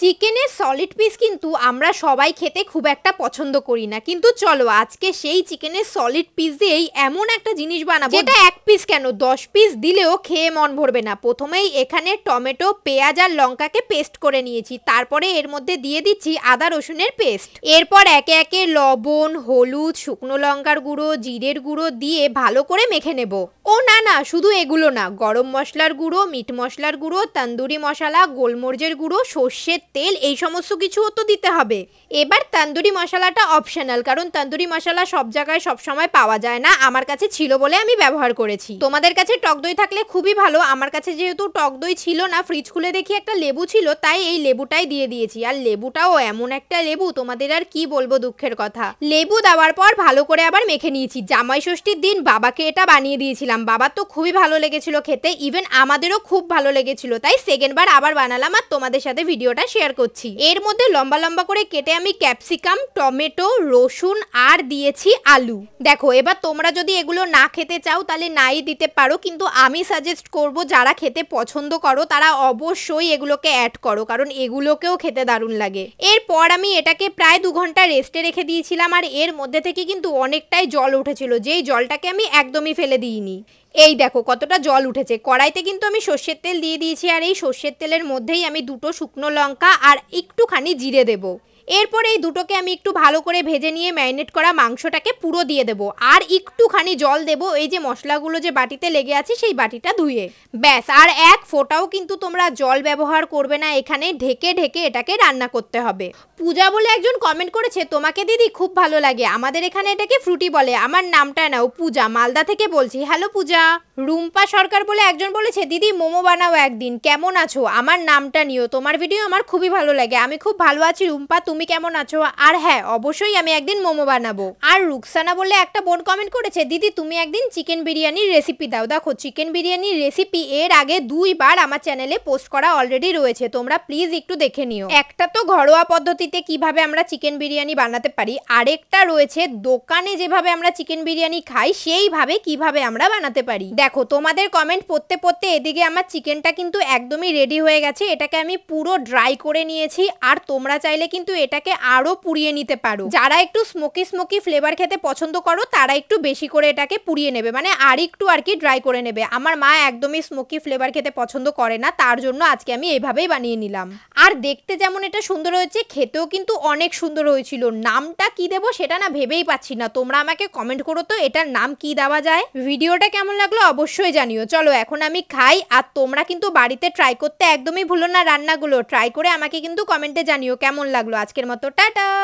চিকেনের solid piece কিন্তু আমরা সবাই খেতে খুব একটা পছন্দ করি না কিন্তু চলো আজকে সেই চিকেনের সলিড পিস দিয়েই এমন একটা জিনিস বানাবো যেটা এক পিস কেন দশ পিস দিলেও খেয়ে মন ভরবে না প্রথমেই এখানে টমেটো পেঁয়াজ আর লঙ্কাকে পেস্ট করে নিয়েছি তারপরে এর মধ্যে দিয়ে দিচ্ছি আদা রসুনের পেস্ট এরপর একে একে লবণ হলুদ শুকনো লঙ্কার গুঁড়ো জিরের গুঁড়ো দিয়ে ভালো করে মেখে নেবো ও না না শুধু এগুলো না গরম মশলার গুঁড়ো মিট মশলার গুঁড়ো তান্দুরি মশলা গোলমরিচের গুঁড়ো সর্ষের তেল এই সমস্ত কিছুও তো দিতে হবে এবার তান্দুরি মশলাটা অপশনাল কারণ তান্দুরি মশলা সব জায়গায় সব সময় পাওয়া যায় না আমার কাছে ছিল বলে আমি ব্যবহার করেছি তোমাদের কাছে টক দই থাকলে খুবই ভালো আমার কাছে যেহেতু টক দই ছিল না ফ্রিজ খুলে দেখি একটা লেবু ছিল তাই এই লেবুটাই দিয়ে দিয়েছি আর লেবুটাও এমন একটা লেবু তোমাদের আর কি বলবো দুঃখের কথা লেবু দেওয়ার পর ভালো করে আবার মেখে নিয়েছি জামাই ষষ্ঠীর দিন বাবাকে এটা বানিয়ে দিয়েছিলাম খেলাম বাবার তো খুবই ভালো লেগেছিল খেতে ইভেন আমাদেরও খুব ভালো লেগেছিল তাই সেকেন্ডবার আবার বানালাম আর তোমাদের সাথে ভিডিওটা শেয়ার করছি এর মধ্যে লম্বা লম্বা করে কেটে আমি ক্যাপসিকাম টমেটো রসুন আর দিয়েছি আলু দেখো এবার তোমরা যদি এগুলো না খেতে চাও তাহলে নাই দিতে পারো কিন্তু আমি সাজেস্ট করব যারা খেতে পছন্দ করো তারা অবশ্যই এগুলোকে অ্যাড করো কারণ এগুলোকেও খেতে দারুণ লাগে এরপর আমি এটাকে প্রায় দু ঘন্টা রেস্টে রেখে দিয়েছিলাম আর এর মধ্যে থেকে কিন্তু অনেকটাই জল উঠেছিল যেই জলটাকে আমি একদমই ফেলে দিইনি এই দেখো কতটা জল উঠেছে কড়াইতে কিন্তু আমি সর্ষের তেল দিয়ে দিয়েছি আর এই সর্ষের তেলের মধ্যেই আমি দুটো শুকনো লঙ্কা আর একটুখানি জিরে দেবো এরপর এই দুটোকে আমি একটু ভালো করে ভেজে নিয়ে ম্যারিনেট করা মাংসটাকে পুরো দিয়ে দেব আর একটুখানি জল দেব এই যে মশলাগুলো যে বাটিতে লেগে আছে সেই বাটিটা ধুয়ে ব্যাস আর এক ফোটাও কিন্তু তোমরা জল ব্যবহার করবে না এখানে ঢেকে ঢেকে এটাকে রান্না করতে হবে পূজা বলে একজন কমেন্ট করেছে তোমাকে দিদি খুব ভালো লাগে আমাদের এখানে এটাকে ফ্রুটি বলে আমার নামটা নাও পূজা মালদা থেকে বলছি হ্যালো পূজা রুম্পা সরকার বলে একজন বলেছে দিদি মোমো বানাও একদিন কেমন আছো আমার নামটা নিও তোমার ভিডিও আমার খুবই ভালো লাগে আমি খুব ভালো আছি রুম্পা তুমি তুমি কেমন আছো আর হ্যাঁ অবশ্যই আমি একদিন মোমো বানাবো আর রুকসানা বলে একটা বোন কমেন্ট করেছে দিদি তুমি একদিন চিকেন বিরিয়ানির রেসিপি দাও দেখো চিকেন বিরিয়ানির রেসিপি এর আগে দুইবার আমার চ্যানেলে পোস্ট করা অলরেডি রয়েছে তোমরা প্লিজ একটু দেখে নিও একটা তো ঘরোয়া পদ্ধতিতে কিভাবে আমরা চিকেন বিরিয়ানি বানাতে পারি আরেকটা রয়েছে দোকানে যেভাবে আমরা চিকেন বিরিয়ানি খাই সেইভাবে কিভাবে আমরা বানাতে পারি দেখো তোমাদের কমেন্ট পড়তে পড়তে এদিকে আমার চিকেনটা কিন্তু একদমই রেডি হয়ে গেছে এটাকে আমি পুরো ড্রাই করে নিয়েছি আর তোমরা চাইলে কিন্তু এটাকে আরও পুড়িয়ে নিতে পারো যারা একটু স্মোকি স্মোকি ফ্লেভার খেতে পছন্দ করো তারা একটু বেশি করে এটাকে পুড়িয়ে নেবে মানে আর একটু আর কি ড্রাই করে নেবে আমার মা একদমই স্মোকি ফ্লেভার খেতে পছন্দ করে না তার জন্য আজকে আমি এভাবেই বানিয়ে নিলাম আর দেখতে যেমন এটা সুন্দর হয়েছে খেতেও কিন্তু অনেক সুন্দর হয়েছিল নামটা কি দেবো সেটা না ভেবেই পাচ্ছি না তোমরা আমাকে কমেন্ট করো তো এটার নাম কি দেওয়া যায় ভিডিওটা কেমন লাগলো অবশ্যই জানিও চলো এখন আমি খাই আর তোমরা কিন্তু বাড়িতে ট্রাই করতে একদমই ভুলো না রান্নাগুলো ট্রাই করে আমাকে কিন্তু কমেন্টে জানিও কেমন লাগলো আজকে আজকের মতো টাটা